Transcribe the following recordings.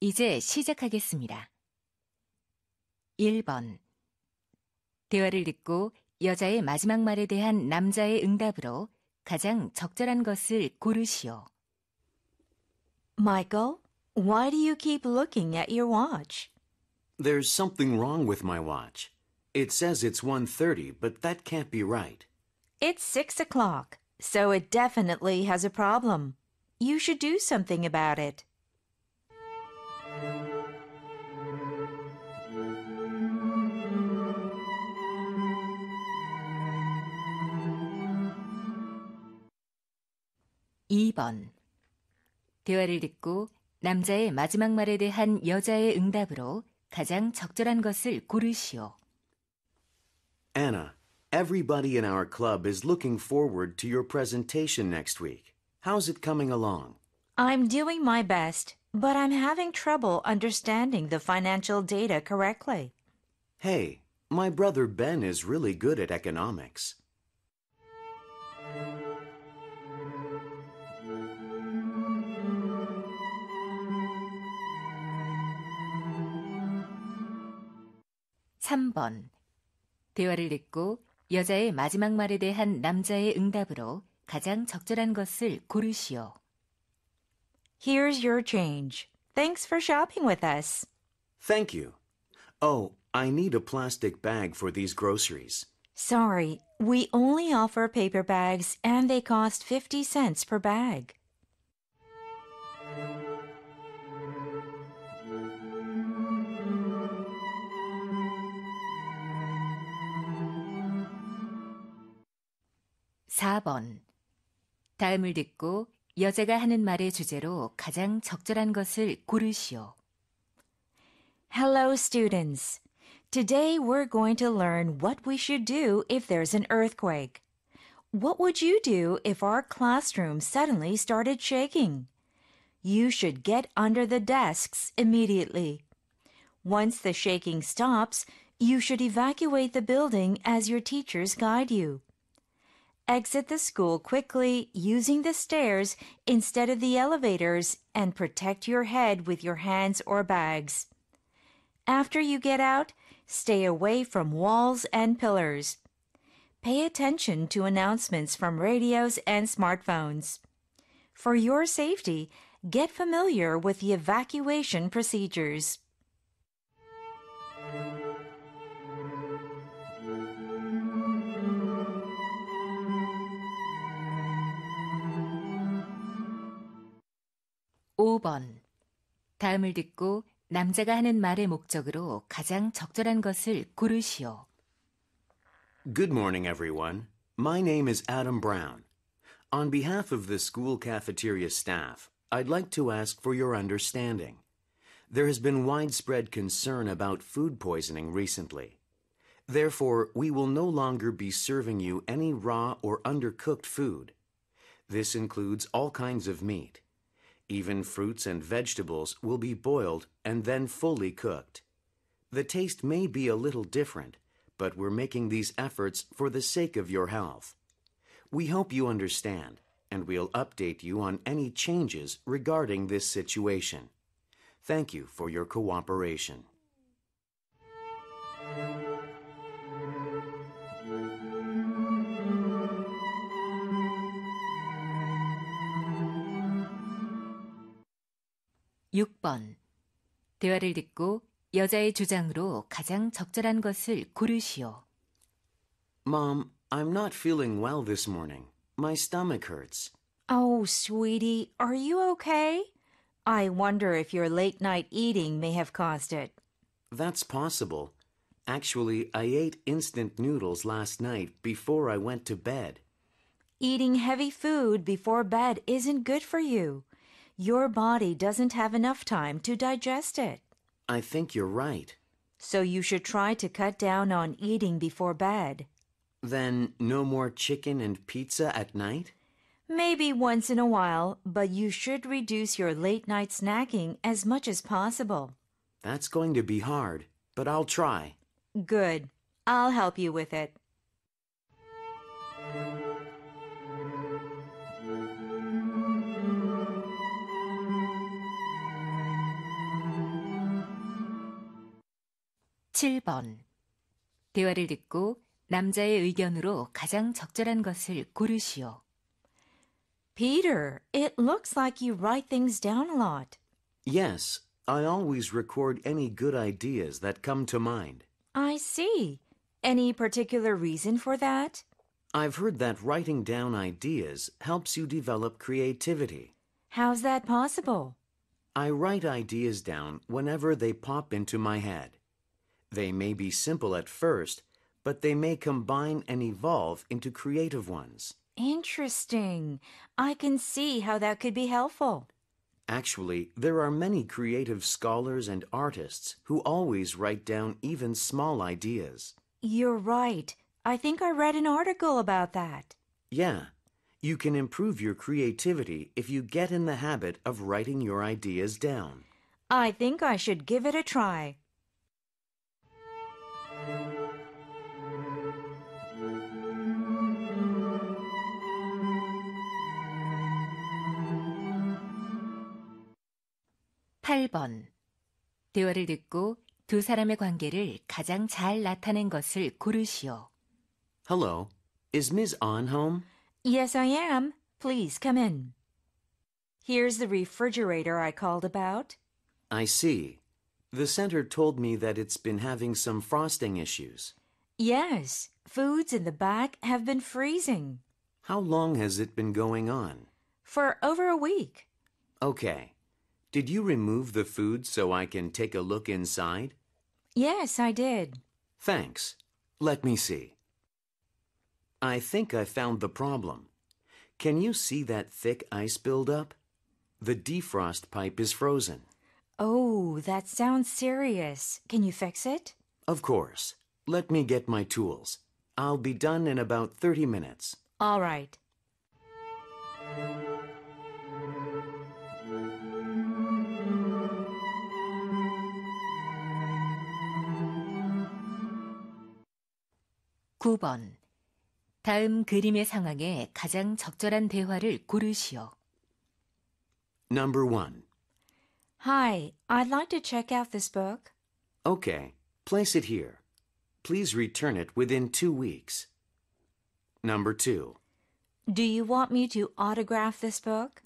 이제 시작하겠습니다. 1번 대화를 듣고 여자의 마지막 말에 대한 남자의 응답으로 가장 적절한 것을 고르시오. Michael, why do you keep looking at your watch? There's something wrong with my watch. It says it's 1.30, but that can't be right. It's 6 o'clock, so it definitely has a problem. You should do something about it. 2번 대화를 듣고 남자의 마지막 말에 대한 여자의 응답으로 가장 적절한 것을 고르시오. Anna, everybody in our club is looking forward to your presentation next week. How's it coming along? I'm doing my best, but I'm having trouble understanding the financial data correctly. Hey, my brother Ben is really good at economics. 3번. 대화를 여자의 마지막 말에 대한 남자의 응답으로 가장 적절한 것을 고르시오. Here's your change. Thanks for shopping with us. Thank you. Oh, I need a plastic bag for these groceries. Sorry, we only offer paper bags and they cost 50 cents per bag. 4번. 다음을 듣고 여자가 하는 말의 주제로 가장 적절한 것을 고르시오. Hello, students. Today we're going to learn what we should do if there's an earthquake. What would you do if our classroom suddenly started shaking? You should get under the desks immediately. Once the shaking stops, you should evacuate the building as your teachers guide you. Exit the school quickly using the stairs instead of the elevators and protect your head with your hands or bags. After you get out, stay away from walls and pillars. Pay attention to announcements from radios and smartphones. For your safety, get familiar with the evacuation procedures. 5번. 다음을 듣고 남자가 하는 말의 목적으로 가장 적절한 것을 고르시오. Good morning, everyone. My name is Adam Brown. On behalf of the school cafeteria staff, I'd like to ask for your understanding. There has been widespread concern about food poisoning recently. Therefore, we will no longer be serving you any raw or undercooked food. This includes all kinds of meat. Even fruits and vegetables will be boiled and then fully cooked. The taste may be a little different, but we're making these efforts for the sake of your health. We hope you understand, and we'll update you on any changes regarding this situation. Thank you for your cooperation. 6번. 대화를 듣고 여자의 주장으로 가장 적절한 것을 고르시오. Mom, I'm not feeling well this morning. My stomach hurts. Oh, sweetie, are you okay? I wonder if your late night eating may have caused it. That's possible. Actually, I ate instant noodles last night before I went to bed. Eating heavy food before bed isn't good for you your body doesn't have enough time to digest it. I think you're right. So you should try to cut down on eating before bed. Then no more chicken and pizza at night? Maybe once in a while, but you should reduce your late night snacking as much as possible. That's going to be hard, but I'll try. Good. I'll help you with it. 7번. 대화를 듣고 남자의 의견으로 가장 적절한 것을 고르시오. Peter, it looks like you write things down a lot. Yes, I always record any good ideas that come to mind. I see. Any particular reason for that? I've heard that writing down ideas helps you develop creativity. How's that possible? I write ideas down whenever they pop into my head. They may be simple at first, but they may combine and evolve into creative ones. Interesting. I can see how that could be helpful. Actually, there are many creative scholars and artists who always write down even small ideas. You're right. I think I read an article about that. Yeah. You can improve your creativity if you get in the habit of writing your ideas down. I think I should give it a try. 8번. 대화를 듣고 두 사람의 관계를 가장 잘 나타낸 것을 고르시오. Hello. Is Ms. On home? Yes, I am. Please come in. Here's the refrigerator I called about. I see. The center told me that it's been having some frosting issues. Yes, foods in the back have been freezing. How long has it been going on? For over a week. Okay. Did you remove the food so I can take a look inside? Yes, I did. Thanks. Let me see. I think I found the problem. Can you see that thick ice buildup? The defrost pipe is frozen. Oh, that sounds serious. Can you fix it? Of course. Let me get my tools. I'll be done in about 30 minutes. All right. 9번. 다음 그림의 상황에 가장 적절한 대화를 고르시오. Number 1. Hi, I'd like to check out this book. Okay, place it here. Please return it within two weeks. Number 2. Do you want me to autograph this book?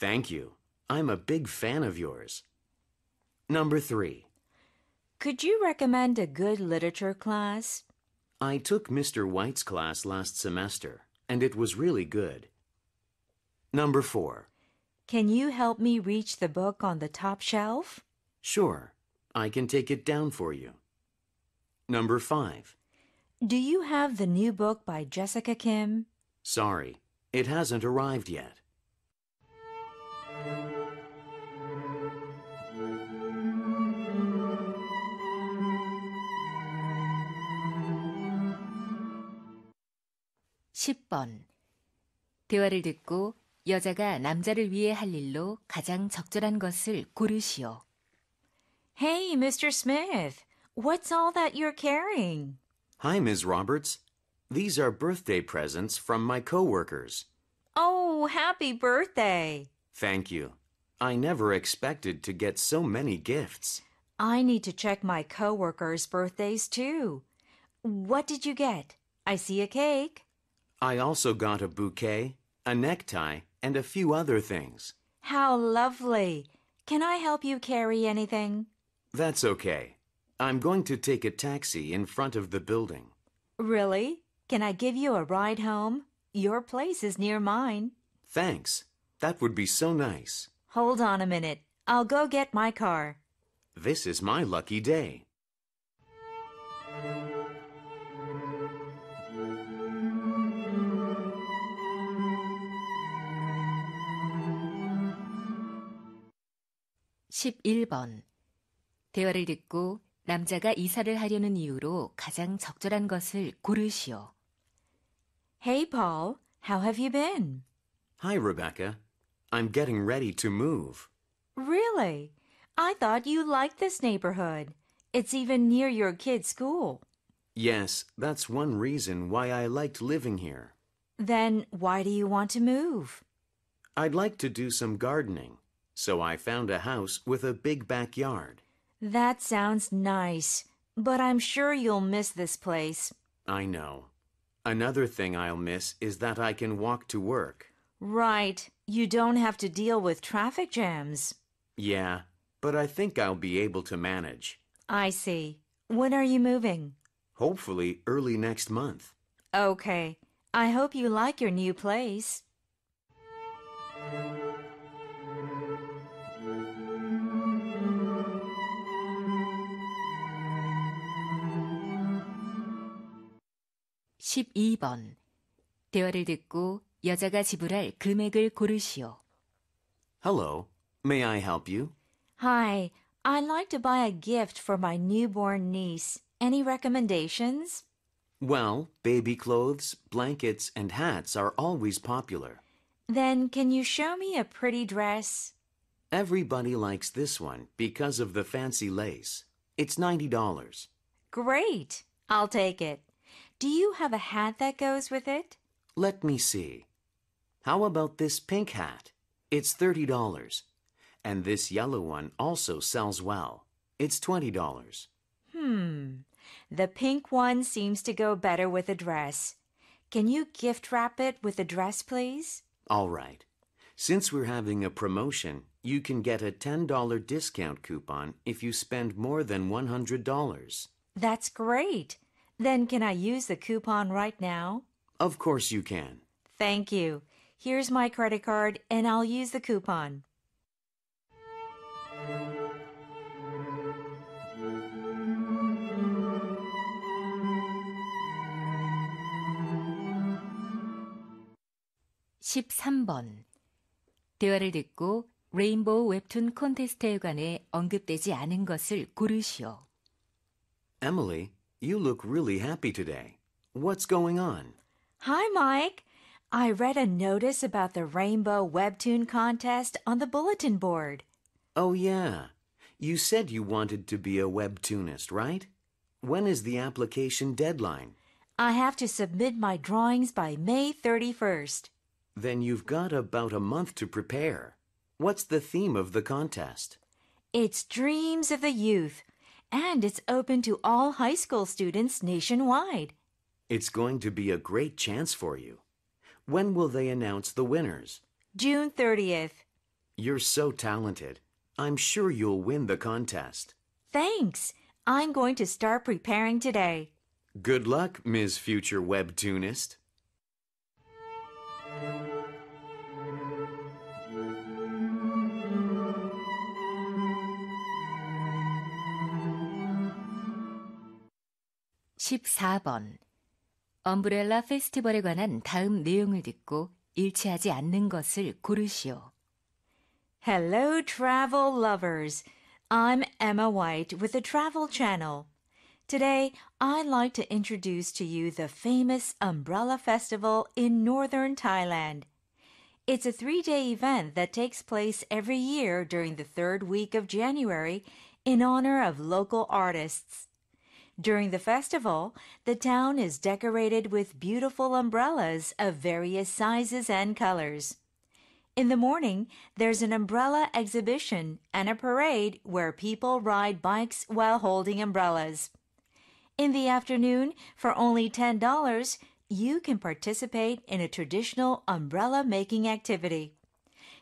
Thank you. I'm a big fan of yours. Number 3. Could you recommend a good literature class? I took Mr. White's class last semester, and it was really good. Number four. Can you help me reach the book on the top shelf? Sure. I can take it down for you. Number five. Do you have the new book by Jessica Kim? Sorry, it hasn't arrived yet. 10번. 대화를 듣고 여자가 남자를 위해 할 일로 가장 적절한 것을 고르시오. Hey, Mr. Smith. What's all that you're carrying? Hi, Ms. Roberts. These are birthday presents from my coworkers. Oh, happy birthday. Thank you. I never expected to get so many gifts. I need to check my coworkers' birthdays too. What did you get? I see a cake. I also got a bouquet, a necktie, and a few other things. How lovely! Can I help you carry anything? That's okay. I'm going to take a taxi in front of the building. Really? Can I give you a ride home? Your place is near mine. Thanks. That would be so nice. Hold on a minute. I'll go get my car. This is my lucky day. 11번. 대화를 듣고 남자가 이사를 하려는 이유로 가장 적절한 것을 고르시오. Hey, Paul. How have you been? Hi, Rebecca. I'm getting ready to move. Really? I thought you liked this neighborhood. It's even near your kid's school. Yes, that's one reason why I liked living here. Then why do you want to move? I'd like to do some gardening. So I found a house with a big backyard. That sounds nice, but I'm sure you'll miss this place. I know. Another thing I'll miss is that I can walk to work. Right. You don't have to deal with traffic jams. Yeah, but I think I'll be able to manage. I see. When are you moving? Hopefully early next month. Okay. I hope you like your new place. 12번. 대화를 듣고 여자가 지불할 금액을 고르시오. Hello, may I help you? Hi, I'd like to buy a gift for my newborn niece. Any recommendations? Well, baby clothes, blankets, and hats are always popular. Then can you show me a pretty dress? Everybody likes this one because of the fancy lace. It's $90. Great! I'll take it. Do you have a hat that goes with it? Let me see. How about this pink hat? It's $30. And this yellow one also sells well. It's $20. Hmm. The pink one seems to go better with a dress. Can you gift wrap it with a dress, please? All right. Since we're having a promotion, you can get a $10 discount coupon if you spend more than $100. That's great. Then can I use the coupon right now? Of course you can. Thank you. Here's my credit card and I'll use the coupon. (13번) 대화를 듣고 레인보우 웹툰 콘테스트에 관해 언급되지 않은 것을 고르시오. Emily, you look really happy today. What's going on? Hi, Mike. I read a notice about the Rainbow Webtoon Contest on the bulletin board. Oh, yeah. You said you wanted to be a webtoonist, right? When is the application deadline? I have to submit my drawings by May 31st. Then you've got about a month to prepare. What's the theme of the contest? It's Dreams of the Youth and it's open to all high school students nationwide. It's going to be a great chance for you. When will they announce the winners? June 30th. You're so talented. I'm sure you'll win the contest. Thanks. I'm going to start preparing today. Good luck, Ms. Future Webtoonist. 14번. 엄브렐라 페스티벌에 관한 다음 내용을 듣고 일치하지 않는 것을 고르시오. Hello, travel lovers. I'm Emma White with the Travel Channel. Today, I'd like to introduce to you the famous Umbrella Festival in northern Thailand. It's a three day event that takes place every year during the third week of January in honor of local artists. During the festival, the town is decorated with beautiful umbrellas of various sizes and colors. In the morning, there's an umbrella exhibition and a parade where people ride bikes while holding umbrellas. In the afternoon, for only $10, you can participate in a traditional umbrella making activity.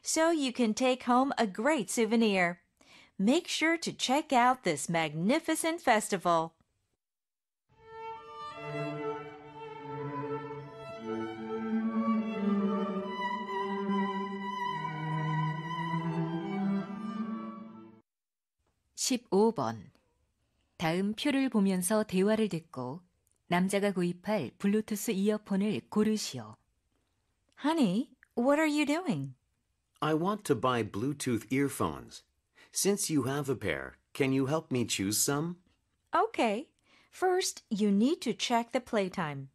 So you can take home a great souvenir. Make sure to check out this magnificent festival. 15번. 다음 표를 보면서 대화를 듣고 남자가 구입할 블루투스 이어폰을 고르시오. Honey, what are you doing? I want to buy Bluetooth earphones. Since you have a pair, can you help me choose some? Okay. First, you need to check the playtime.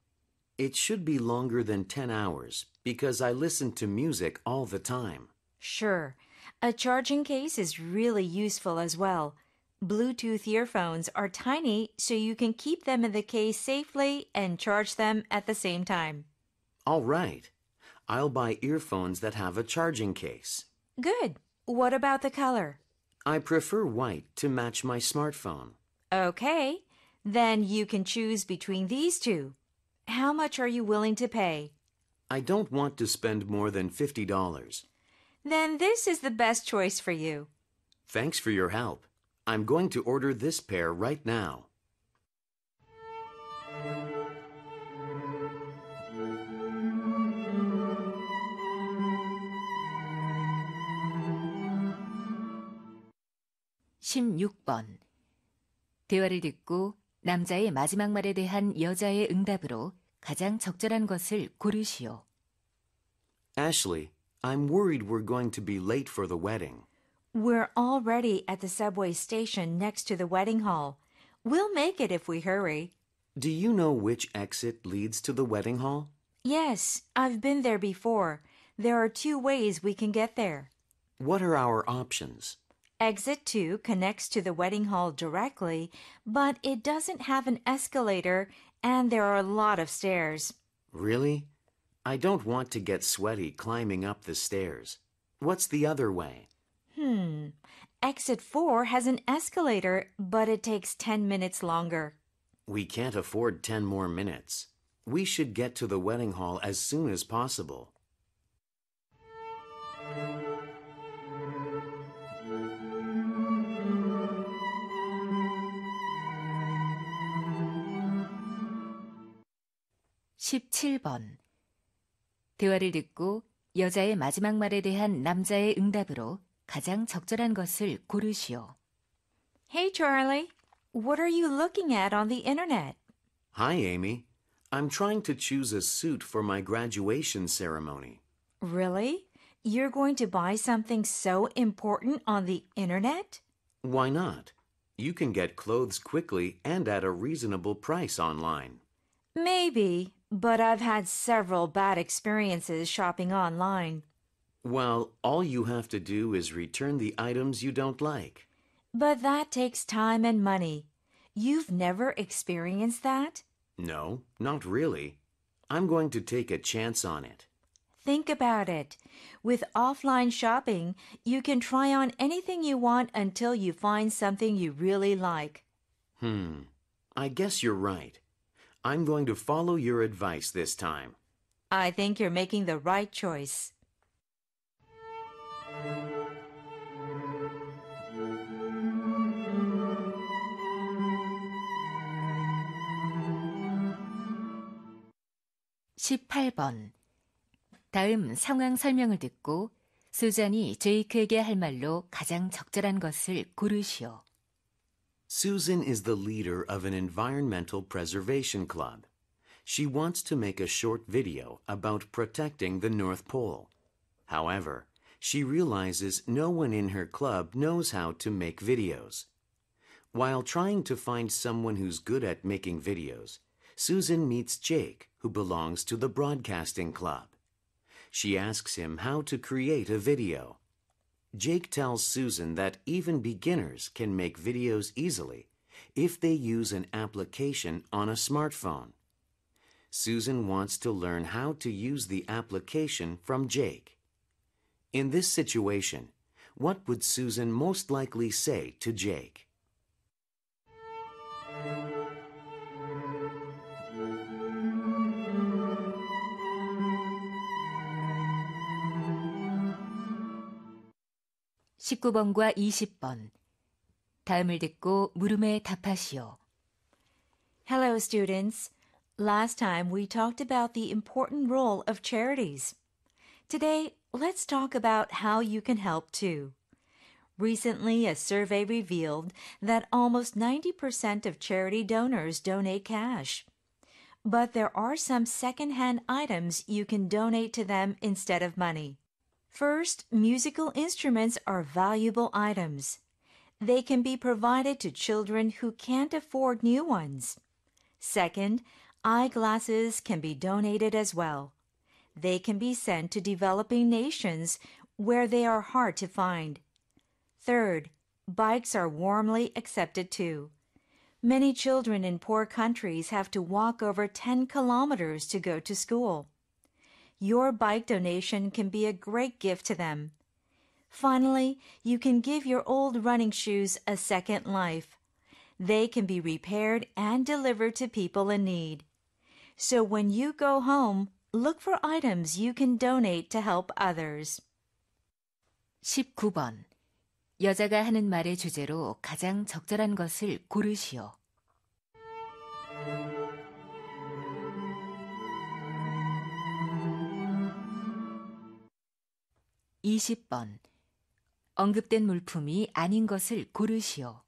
It should be longer than 10 hours because I listen to music all the time. Sure. A charging case is really useful as well. Bluetooth earphones are tiny, so you can keep them in the case safely and charge them at the same time. All right. I'll buy earphones that have a charging case. Good. What about the color? I prefer white to match my smartphone. Okay. Then you can choose between these two. How much are you willing to pay? I don't want to spend more than $50. Then this is the best choice for you. Thanks for your help. I'm going to order this pair right now. (16번) 대화를 듣고 남자의 마지막 말에 대한 여자의 응답으로 가장 적절한 것을 고르시오. Ashley, I'm worried we're going to be late for the wedding. We're already at the subway station next to the wedding hall. We'll make it if we hurry. Do you know which exit leads to the wedding hall? Yes, I've been there before. There are two ways we can get there. What are our options? Exit 2 connects to the wedding hall directly, but it doesn't have an escalator and there are a lot of stairs. Really? I don't want to get sweaty climbing up the stairs. What's the other way? Hmm. Exit 4 has an escalator, but it takes 10 minutes longer. We can't afford 10 more minutes. We should get to the wedding hall as soon as possible. (17번) 대화를 듣고 여자의 마지막 말에 대한 남자의 응답으로 가장 적절한 것을 고르시오. Hey, Charlie. What are you looking at on the internet? Hi, Amy. I'm trying to choose a suit for my graduation ceremony. Really? You're going to buy something so important on the internet? Why not? You can get clothes quickly and at a reasonable price online. Maybe, but I've had several bad experiences shopping online. Well, all you have to do is return the items you don't like. But that takes time and money. You've never experienced that? No, not really. I'm going to take a chance on it. Think about it. With offline shopping, you can try on anything you want until you find something you really like. Hmm, I guess you're right. I'm going to follow your advice this time. I think you're making the right choice. (18번) 다음 상황 설명을 듣고 수잔이 제이크에게 할 말로 가장 적절한 것을 고르시오. Susan is the leader of an environmental preservation club. She wants to make a short video about protecting the North Pole. However, she realizes no one in her club knows how to make videos. While trying to find someone who's good at making videos, Susan meets Jake, who belongs to the Broadcasting Club. She asks him how to create a video. Jake tells Susan that even beginners can make videos easily if they use an application on a smartphone. Susan wants to learn how to use the application from Jake. In this situation, what would Susan most likely say to Jake? 19번과 20번. 다음을 듣고 물음에 답하시오. Hello, students. Last time we talked about the important role of charities. Today, let's talk about how you can help too. Recently, a survey revealed that almost 90% of charity donors donate cash. But there are some secondhand items you can donate to them instead of money. First, musical instruments are valuable items. They can be provided to children who can't afford new ones. Second, eyeglasses can be donated as well. They can be sent to developing nations where they are hard to find. Third, bikes are warmly accepted too. Many children in poor countries have to walk over 10 kilometers to go to school. Your bike donation can be a great gift to them. Finally, you can give your old running shoes a second life. They can be repaired and delivered to people in need. So when you go home, look for items you can donate to help others. 19번. 여자가 하는 말의 주제로 가장 적절한 것을 고르시오. 20번. 언급된 물품이 아닌 것을 고르시오.